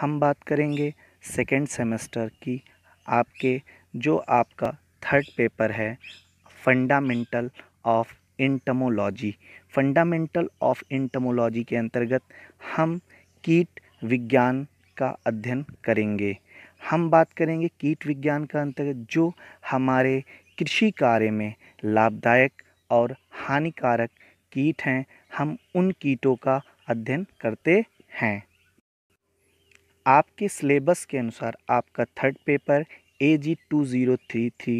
हम बात करेंगे सेकेंड सेमेस्टर की आपके जो आपका थर्ड पेपर है fundamental of entomology fundamental of entomology के अंतर्गत हम कीट विज्ञान का अध्ययन करेंगे हम बात करेंगे कीट विज्ञान का अंतर्गत जो हमारे कृषि कार्य में लाभदायक और हानिकारक कीट हैं हम उन कीटों का अध्ययन करते हैं आपके सिलेबस के अनुसार आपका third paper A G two zero three three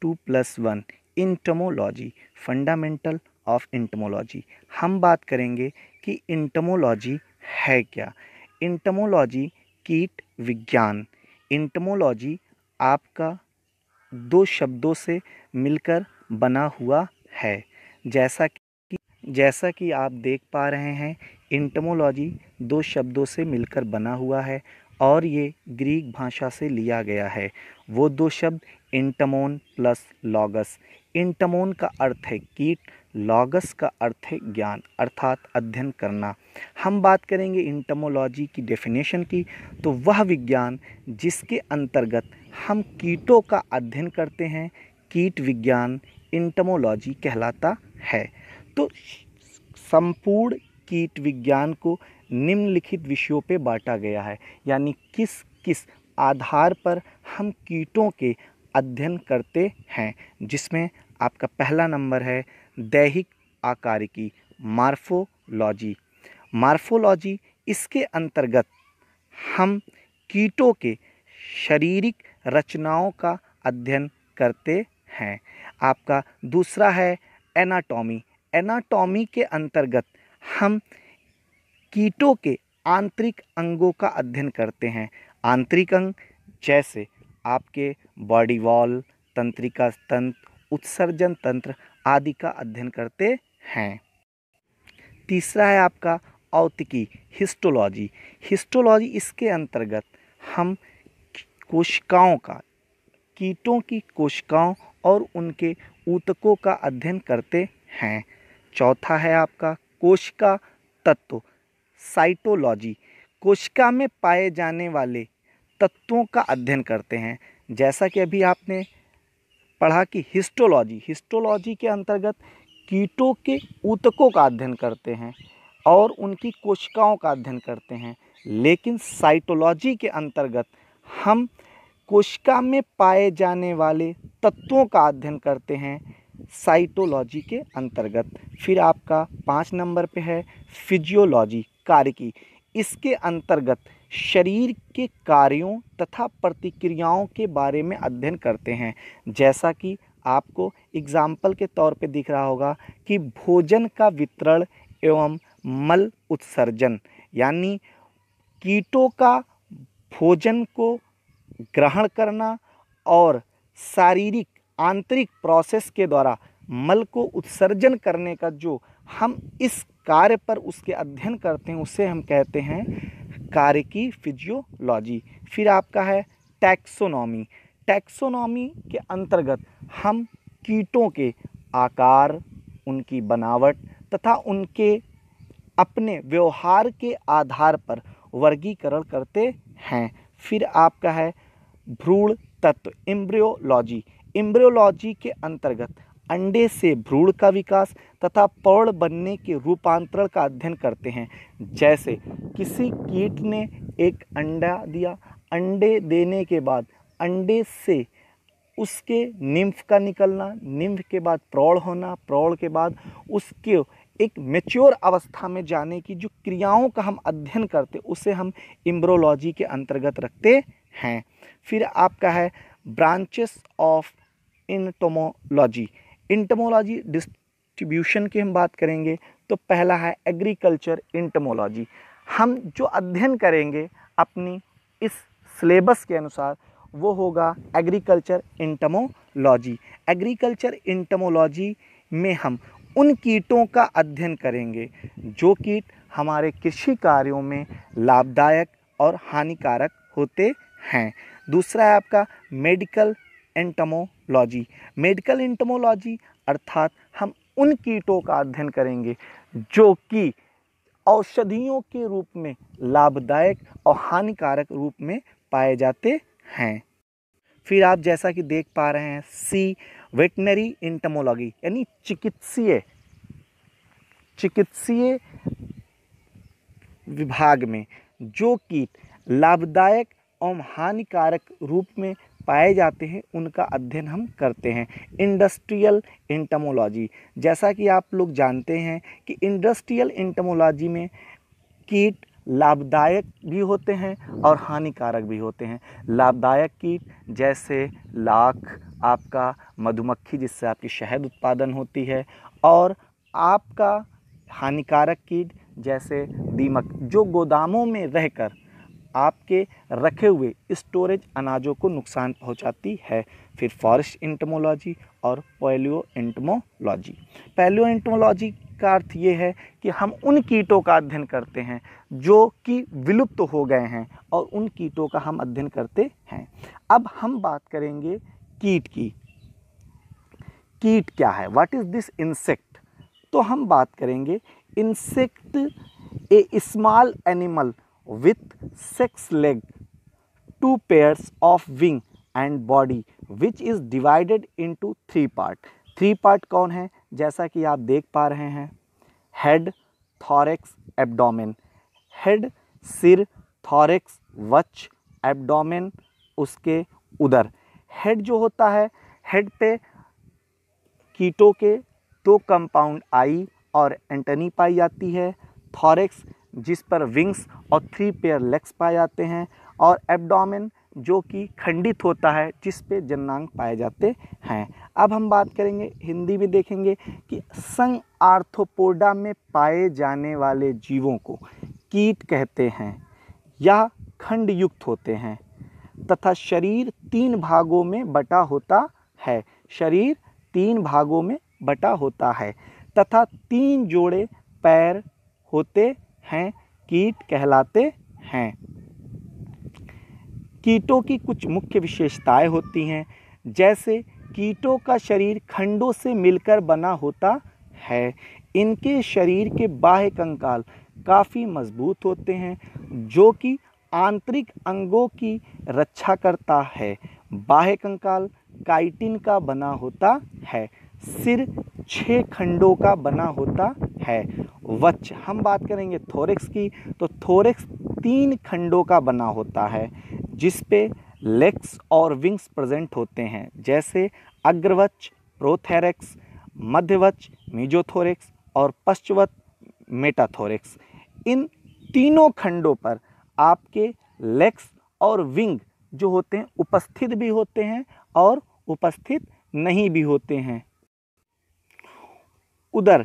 two plus one entomology fundamental of entomology हम बात करेंगे कि इंटमोलॉजी है क्या इंटमोलॉजी कीट विज्ञान इंटमोलॉजी आपका दो शब्दों से मिलकर बना हुआ है जैसा कि जैसा कि आप देख पा रहे हैं इंटमोलॉजी दो शब्दों से मिलकर बना हुआ है और ये ग्रीक भाषा से लिया गया है वो दो शब्द इंटमोन प्लस लॉगस इंटमोन का अर्थ है कीट लॉगस का अर्थ है ज्ञान अर्थात अध्ययन करना हम बात करेंगे इंटमोलॉजी की डेफिनेशन की तो वह विज्ञान जिसके अंतर्गत हम कीटों का अध्ययन करते हैं कीट विज्ञान इंटमोलॉजी कहलाता है तो संपूर्ण कीट विज्ञान को निम्नलिखित विषयों पे बांटा गया है यानी किस किस आधार पर हम कीटों के अध्ययन करते हैं जिसमें आपका पहला नंबर है दैहिक आकार की मार्फोलॉजी मार्फोलॉजी इसके अंतर्गत हम कीटों के शारीरिक रचनाओं का अध्ययन करते हैं आपका दूसरा है एनाटॉमी एनाटॉमी के अंतर्गत हम कीटों के आंतरिक अंगों का अध्ययन करते हैं आंतरिक अंग जैसे आपके बॉडी वॉल तंत्रिका तंत्र उत्सर्जन तंत्र आदि का अध्ययन करते हैं तीसरा है आपका औतिकी हिस्टोलॉजी हिस्टोलॉजी इसके अंतर्गत हम कोशिकाओं का कीटों की कोशिकाओं और उनके ऊतकों का अध्ययन करते हैं चौथा है आपका कोशिका तत्व साइटोलॉजी कोशिका में पाए जाने वाले तत्वों का अध्ययन करते हैं जैसा कि अभी आपने पढ़ा कि हिस्टोलॉजी हिस्टोलॉजी के अंतर्गत कीटों के ऊतकों का अध्ययन करते हैं और उनकी कोशिकाओं का अध्ययन करते हैं लेकिन साइटोलॉजी के अंतर्गत हम कोशिका में पाए जाने वाले तत्वों का अध्ययन करते हैं साइटोलॉजी के अंतर्गत फिर आपका पाँच नंबर पे है फिजियोलॉजी कार्य की इसके अंतर्गत शरीर के कार्यों तथा प्रतिक्रियाओं के बारे में अध्ययन करते हैं जैसा कि आपको एग्जाम्पल के तौर पे दिख रहा होगा कि भोजन का वितरण एवं मल उत्सर्जन यानी कीटों का भोजन को ग्रहण करना और शारीरिक आंतरिक प्रोसेस के द्वारा मल को उत्सर्जन करने का जो हम इस कार्य पर उसके अध्ययन करते हैं उसे हम कहते हैं कार्य की फिजियोलॉजी फिर आपका है टैक्सोनॉमी टैक्सोनॉमी के अंतर्गत हम कीटों के आकार उनकी बनावट तथा उनके अपने व्यवहार के आधार पर वर्गीकरण करते हैं फिर आपका है भ्रूण तत्व एम्ब्रियोलॉजी इम्ब्रियोलॉजी के अंतर्गत अंडे से भ्रूण का विकास तथा पौड़ बनने के रूपांतरण का अध्ययन करते हैं जैसे किसी कीट ने एक अंडा दिया अंडे देने के बाद अंडे से उसके निम्फ का निकलना निम्फ के बाद प्रौढ़ होना प्रौढ़ के बाद उसके एक मेच्योर अवस्था में जाने की जो क्रियाओं का हम अध्ययन करते उसे हम इम्ब्रोलॉजी के अंतर्गत रखते हैं फिर आपका है branches of entomology entomology distribution की हम बात करेंगे तो पहला है एग्रीकल्चर इंटमोलॉजी हम जो अध्ययन करेंगे अपनी इस सिलेबस के अनुसार वो होगा एग्रीकल्चर इंटमोलॉजी एग्रीकल्चर इंटमोलॉजी में हम उन कीटों का अध्ययन करेंगे जो कीट हमारे कृषि कार्यों में लाभदायक और हानिकारक होते हैं दूसरा है आपका मेडिकल एंटमोलॉजी मेडिकल एंटमोलॉजी अर्थात हम उन कीटों का अध्ययन करेंगे जो कि औषधियों के रूप में लाभदायक और हानिकारक रूप में पाए जाते हैं फिर आप जैसा कि देख पा रहे हैं सी वेटनरी इंटमोलॉजी यानी चिकित्सीय चिकित्सीय विभाग में जो कीट लाभदायक और हानिकारक रूप में पाए जाते हैं उनका अध्ययन हम करते हैं इंडस्ट्रियल इंटमोलॉजी जैसा कि आप लोग जानते हैं कि इंडस्ट्रियल इंटमोलॉजी में कीट लाभदायक भी होते हैं और हानिकारक भी होते हैं लाभदायक कीट जैसे लाख आपका मधुमक्खी जिससे आपकी शहद उत्पादन होती है और आपका हानिकारक कीट जैसे दीमक जो गोदामों में रहकर आपके रखे हुए स्टोरेज अनाजों को नुकसान पहुंचाती है फिर फॉरेस्ट इंटमोलॉजी और पैलियो इंटमोलॉजी पैलियो इंटमोलॉजी का अर्थ ये है कि हम उन कीटों का अध्ययन करते हैं जो कि विलुप्त तो हो गए हैं और उन कीटों का हम अध्ययन करते हैं अब हम बात करेंगे कीट की कीट क्या है व्हाट इज़ दिस इंसेक्ट तो हम बात करेंगे insect a small animal with six leg two pairs of wing and body which is divided into three part three part कौन है जैसा कि आप देख पा रहे हैं head thorax abdomen head सिर थॉरेक्स वच एब्डोमेन उसके उधर हेड जो होता है हेड पे कीटों के दो कंपाउंड आई और एंटनी पाई जाती है थॉरेक्स जिस पर विंग्स और थ्री पेयर लेग्स पाए जाते हैं और एब्डोमेन जो कि खंडित होता है जिस पे जननांग पाए जाते हैं अब हम बात करेंगे हिंदी में देखेंगे कि संग आर्थोपोडा में पाए जाने वाले जीवों को कीट कहते हैं यह खंड युक्त होते हैं तथा शरीर तीन भागों में बटा होता है शरीर तीन भागों में बटा होता है तथा तीन जोड़े पैर होते हैं कीट कहलाते हैं कीटों की कुछ मुख्य विशेषताएं होती हैं जैसे कीटों का शरीर खंडों से मिलकर बना होता है इनके शरीर के बाह्य कंकाल काफ़ी मजबूत होते हैं जो कि आंतरिक अंगों की रक्षा करता है बाह्य कंकाल काइटिन का बना होता है सिर छः खंडों का बना होता है वच हम बात करेंगे थोरेक्स की तो थोरेक्स तीन खंडों का बना होता है जिस पे लेग्स और विंग्स प्रेजेंट होते हैं जैसे अग्रवच प्रोथेरेक्स मध्यवच मीजोथोरेक्स और पश्चवत मेटाथोरेक्स इन तीनों खंडों पर आपके लेग्स और विंग जो होते हैं उपस्थित भी होते हैं और उपस्थित नहीं भी होते हैं उदर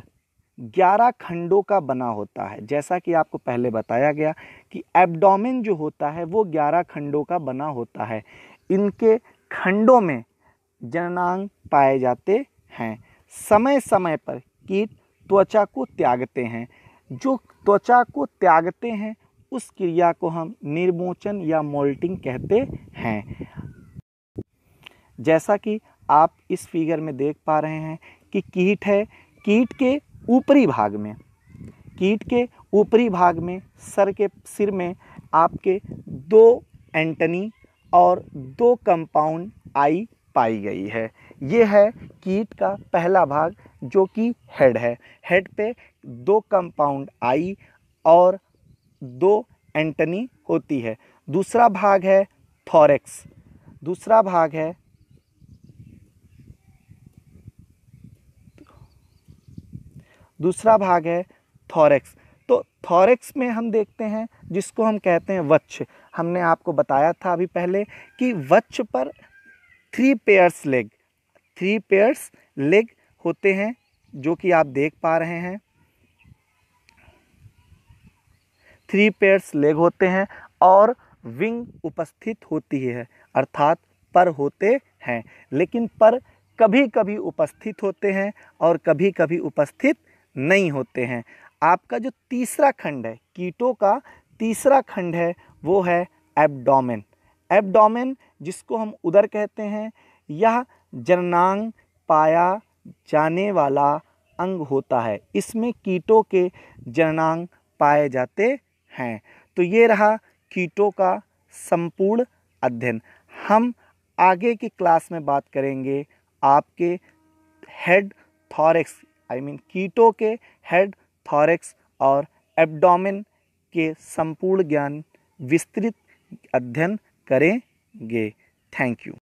ग्यारह खंडों का बना होता है जैसा कि आपको पहले बताया गया कि एब्डोमेन जो होता है वो ग्यारह खंडों का बना होता है इनके खंडों में जननांग पाए जाते हैं समय समय पर कीट त्वचा को त्यागते हैं जो त्वचा को त्यागते हैं उस क्रिया को हम निर्मोचन या मोल्टिंग कहते हैं जैसा कि आप इस फिगर में देख पा रहे हैं कि कीट है कीट के ऊपरी भाग में कीट के ऊपरी भाग में सर के सिर में आपके दो एंटनी और दो कंपाउंड आई पाई गई है ये है कीट का पहला भाग जो कि हेड है हेड पे दो कंपाउंड आई और दो एंटनी होती है दूसरा भाग है थॉरेक्स दूसरा भाग है दूसरा भाग है थॉरेक्स तो थॉरेक्स में हम देखते हैं जिसको हम कहते हैं वच्छ हमने आपको बताया था अभी पहले कि वच्छ पर three pairs leg three pairs leg होते हैं जो कि आप देख पा रहे हैं थ्री पेयर्स लेग होते हैं और विंग उपस्थित होती है अर्थात पर होते हैं लेकिन पर कभी कभी उपस्थित होते हैं और कभी कभी उपस्थित नहीं होते हैं आपका जो तीसरा खंड है कीटों का तीसरा खंड है वो है एब्डोमेन एब्डोमेन जिसको हम उदर कहते हैं यह जननांग पाया जाने वाला अंग होता है इसमें कीटों के जननांग पाए जाते हैं तो ये रहा कीटों का संपूर्ण अध्ययन हम आगे की क्लास में बात करेंगे आपके हेड थॉरेक्स आई मीन कीटो के हेड थॉरेक्स और एब्डोमिन के संपूर्ण ज्ञान विस्तृत अध्ययन करेंगे थैंक यू